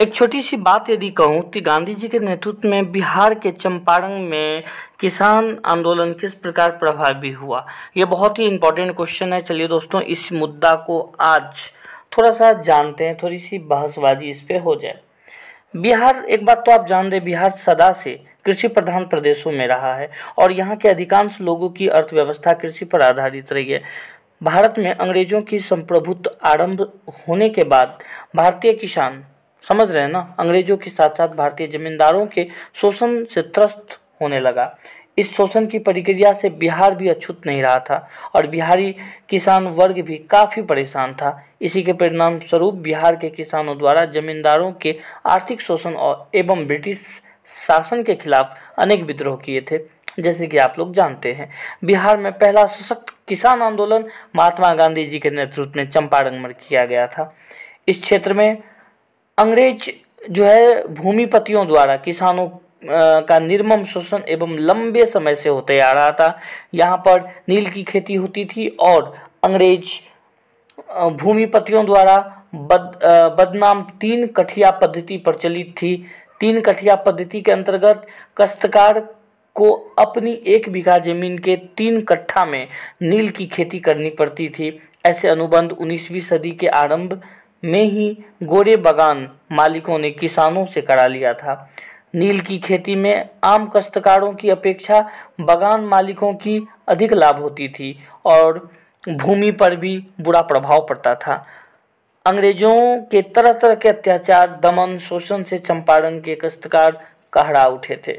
एक छोटी सी बात यदि कहूँ कि तो गांधी जी के नेतृत्व में बिहार के चंपारण में किसान आंदोलन किस प्रकार प्रभावी हुआ ये बहुत ही इम्पोर्टेंट क्वेश्चन है चलिए दोस्तों इस मुद्दा को आज थोड़ा सा जानते हैं थोड़ी सी बहसबाजी इस पर हो जाए बिहार एक बात तो आप जान दें बिहार सदा से कृषि प्रधान प्रदेशों में रहा है और यहाँ के अधिकांश लोगों की अर्थव्यवस्था कृषि पर आधारित रही है भारत में अंग्रेजों की संप्रभुत्व आरंभ होने के बाद भारतीय किसान समझ रहे हैं ना अंग्रेजों के साथ साथ भारतीय जमींदारों के शोषण से त्रस्त होने लगा इस शोषण की प्रक्रिया से बिहार भी अछूत नहीं रहा था और बिहारी किसान वर्ग भी काफ़ी परेशान था इसी के परिणाम स्वरूप बिहार के किसानों द्वारा जमींदारों के आर्थिक शोषण और एवं ब्रिटिश शासन के खिलाफ अनेक विद्रोह किए थे जैसे कि आप लोग जानते हैं बिहार में पहला सशक्त किसान आंदोलन महात्मा गांधी जी के नेतृत्व में चंपारण में किया गया था इस क्षेत्र में अंग्रेज जो है भूमिपतियों द्वारा किसानों का निर्मम शोषण एवं लंबे समय से होते आ रहा था यहाँ पर नील की खेती होती थी और अंग्रेज भूमिपतियों द्वारा बद बदनाम तीन कठिया पद्धति प्रचलित थी तीन कठिया पद्धति के अंतर्गत कष्टकार को अपनी एक बीघा जमीन के तीन कट्ठा में नील की खेती करनी पड़ती थी ऐसे अनुबंध 19वीं सदी के आरंभ में ही गोरे बागान मालिकों ने किसानों से करा लिया था नील की खेती में आम कश्तकारों की अपेक्षा बागान मालिकों की अधिक लाभ होती थी और भूमि पर भी बुरा प्रभाव पड़ता था अंग्रेजों के तरह तरह के अत्याचार दमन शोषण से चंपारण के कश्तकार कहरा उठे थे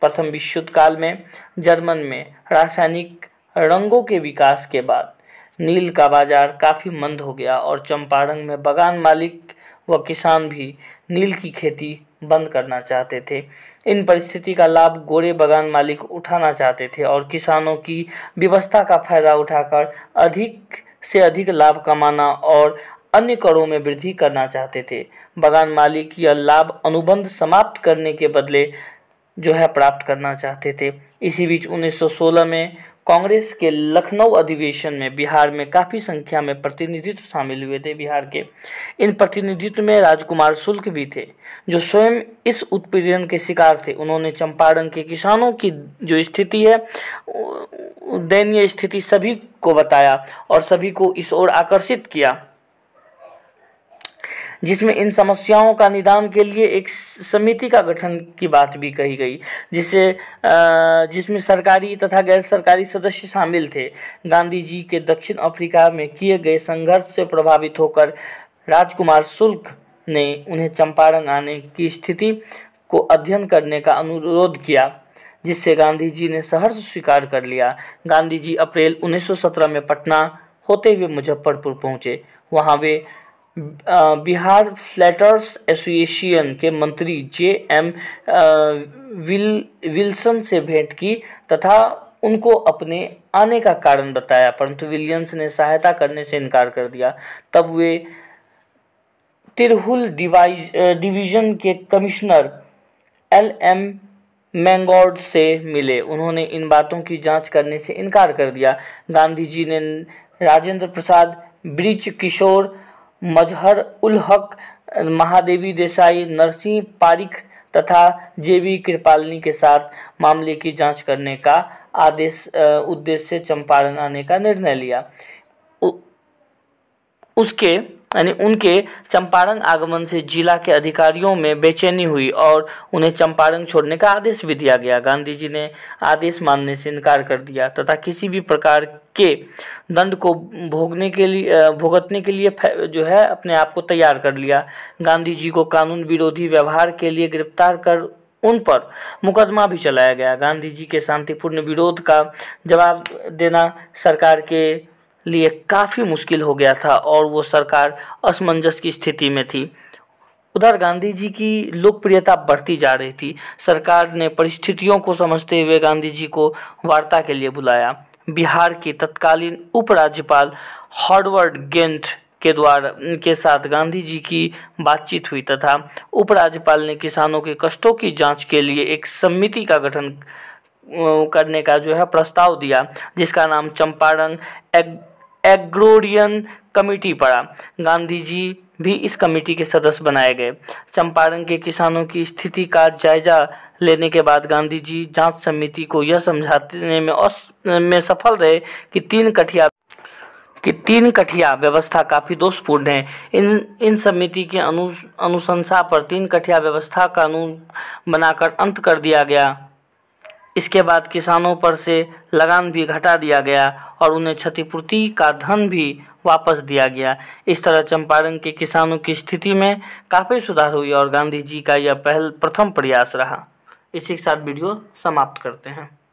प्रथम विश्व युद्ध काल में जर्मन में रासायनिक रंगों के विकास के बाद नील का बाजार काफ़ी मंद हो गया और चंपारण में बागान मालिक व किसान भी नील की खेती बंद करना चाहते थे इन परिस्थिति का लाभ गोरे बागान मालिक उठाना चाहते थे और किसानों की व्यवस्था का फायदा उठाकर अधिक से अधिक लाभ कमाना और अन्य करों में वृद्धि करना चाहते थे बागान मालिक यह लाभ अनुबंध समाप्त करने के बदले जो है प्राप्त करना चाहते थे इसी बीच 1916 में कांग्रेस के लखनऊ अधिवेशन में बिहार में काफ़ी संख्या में प्रतिनिधित्व शामिल हुए थे बिहार के इन प्रतिनिधित्व में राजकुमार शुल्क भी थे जो स्वयं इस उत्पीड़न के शिकार थे उन्होंने चंपारण के किसानों की जो स्थिति है दयनीय स्थिति सभी को बताया और सभी को इस ओर आकर्षित किया जिसमें इन समस्याओं का निदान के लिए एक समिति का गठन की बात भी कही गई जिसे जिसमें सरकारी तथा गैर सरकारी सदस्य शामिल थे गांधी जी के दक्षिण अफ्रीका में किए गए संघर्ष से प्रभावित होकर राजकुमार शुल्क ने उन्हें चंपारण आने की स्थिति को अध्ययन करने का अनुरोध किया जिससे गांधी जी ने सहर्ष स्वीकार कर लिया गांधी जी अप्रैल 1917 में पटना होते हुए मुजफ्फरपुर पहुंचे वहां वे बिहार फ्लैटर्स एसोसिएशन के मंत्री जे एम विल विल्सन से भेंट की तथा उनको अपने आने का कारण बताया परंतु विलियम्स ने सहायता करने से इनकार कर दिया तब वे तिरहुल डिवाइज डिवीजन के कमिश्नर एल एम मैंगोर्ड से मिले उन्होंने इन बातों की जांच करने से इनकार कर दिया गांधी जी ने राजेंद्र प्रसाद ब्रिज किशोर मजहर उल हक महादेवी देसाई नरसिंह पारिख तथा जेवी कृपालनी के साथ मामले की जांच करने का आदेश उद्देश्य से चंपारण आने का निर्णय लिया उसके यानी उनके चंपारण आगमन से जिला के अधिकारियों में बेचैनी हुई और उन्हें चंपारण छोड़ने का आदेश भी दिया गया गांधी जी ने आदेश मानने से इनकार कर दिया तथा किसी भी प्रकार के दंड को भोगने के लिए भुगतने के लिए जो है अपने आप को तैयार कर लिया गांधी जी को कानून विरोधी व्यवहार के लिए गिरफ्तार कर उन पर मुकदमा भी चलाया गया गांधी जी के शांतिपूर्ण विरोध का जवाब देना सरकार के लिए काफ़ी मुश्किल हो गया था और वो सरकार असमंजस की स्थिति में थी उधर गांधी जी की लोकप्रियता बढ़ती जा रही थी सरकार ने परिस्थितियों को समझते हुए गांधी जी को वार्ता के लिए बुलाया बिहार के तत्कालीन उपराज्यपाल हॉडवर्ड गेंट के द्वारा के साथ गांधी जी की बातचीत हुई तथा उपराज्यपाल ने किसानों के कष्टों की जांच के लिए एक समिति का गठन करने का जो है प्रस्ताव दिया जिसका नाम चंपारण एग एग्रोरियन कमेटी पड़ा गांधी जी भी इस कमेटी के सदस्य बनाए गए चंपारण के किसानों की स्थिति का जायजा लेने के बाद गांधी जी जांच समिति को यह समझाने में अस, में सफल रहे कि तीन कठिया कि तीन कठिया व्यवस्था काफ़ी दोषपूर्ण है इन इन समिति के अनु अनुशंसा पर तीन कठिया व्यवस्था का कानून बनाकर अंत कर दिया गया इसके बाद किसानों पर से लगान भी घटा दिया गया और उन्हें क्षतिपूर्ति का धन भी वापस दिया गया इस तरह चंपारण के किसानों की स्थिति में काफ़ी सुधार हुई और गांधी जी का यह पहल प्रथम प्रयास रहा इसी के साथ वीडियो समाप्त करते हैं